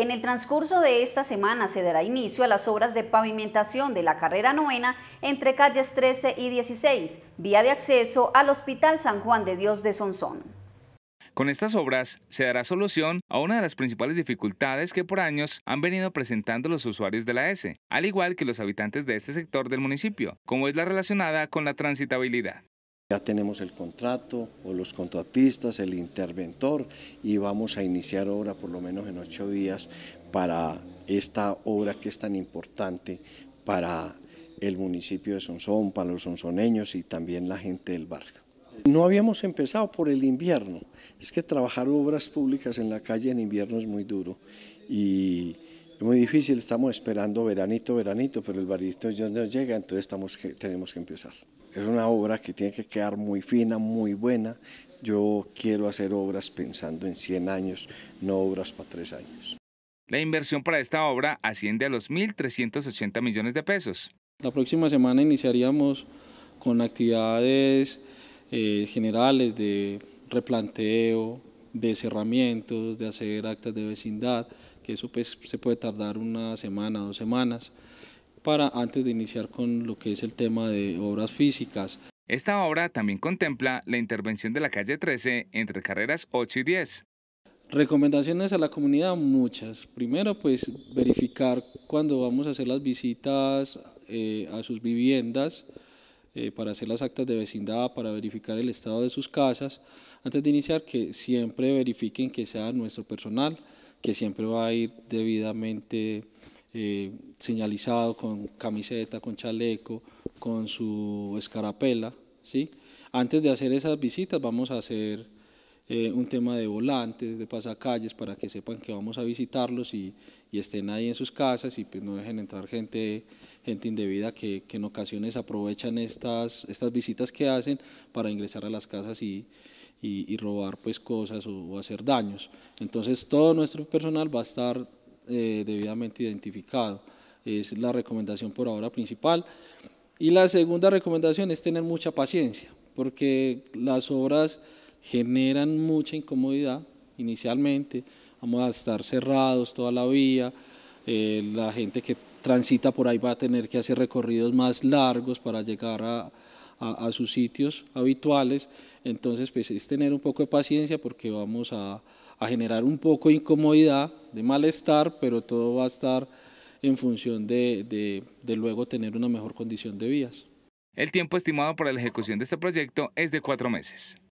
En el transcurso de esta semana se dará inicio a las obras de pavimentación de la carrera novena entre calles 13 y 16, vía de acceso al Hospital San Juan de Dios de Sonsón. Con estas obras se dará solución a una de las principales dificultades que por años han venido presentando los usuarios de la S, al igual que los habitantes de este sector del municipio, como es la relacionada con la transitabilidad. Ya tenemos el contrato o los contratistas, el interventor y vamos a iniciar obra por lo menos en ocho días para esta obra que es tan importante para el municipio de Sonsón, para los sonsoneños y también la gente del barrio. No habíamos empezado por el invierno, es que trabajar obras públicas en la calle en invierno es muy duro y es muy difícil, estamos esperando veranito, veranito, pero el veranito ya no llega, entonces estamos tenemos que empezar es una obra que tiene que quedar muy fina, muy buena. Yo quiero hacer obras pensando en 100 años, no obras para 3 años. La inversión para esta obra asciende a los 1.380 millones de pesos. La próxima semana iniciaríamos con actividades eh, generales de replanteo, de cerramientos, de hacer actas de vecindad, que eso pues, se puede tardar una semana, dos semanas para antes de iniciar con lo que es el tema de obras físicas. Esta obra también contempla la intervención de la calle 13 entre carreras 8 y 10. Recomendaciones a la comunidad, muchas. Primero, pues verificar cuando vamos a hacer las visitas eh, a sus viviendas, eh, para hacer las actas de vecindad, para verificar el estado de sus casas. Antes de iniciar, que siempre verifiquen que sea nuestro personal, que siempre va a ir debidamente eh, señalizado con camiseta, con chaleco, con su escarapela. ¿sí? Antes de hacer esas visitas vamos a hacer eh, un tema de volantes, de pasacalles, para que sepan que vamos a visitarlos y, y estén ahí en sus casas y pues, no dejen entrar gente, gente indebida que, que, en ocasiones aprovechan estas, estas visitas que hacen para ingresar a las casas y, y, robar pues, cosas o hacer daños. Entonces todo nuestro personal va a estar eh, debidamente identificado. Es la recomendación por ahora principal. Y la segunda recomendación es tener mucha paciencia, porque las obras generan mucha incomodidad inicialmente. Vamos a estar cerrados toda la vía, eh, la gente que transita por ahí va a tener que hacer recorridos más largos para llegar a, sus sitios habituales. Entonces, pues es tener un poco de paciencia porque vamos a, a generar un poco de incomodidad de malestar, pero todo va a estar en función de, de, de luego tener una mejor condición de vías. El tiempo estimado para la ejecución de este proyecto es de cuatro meses.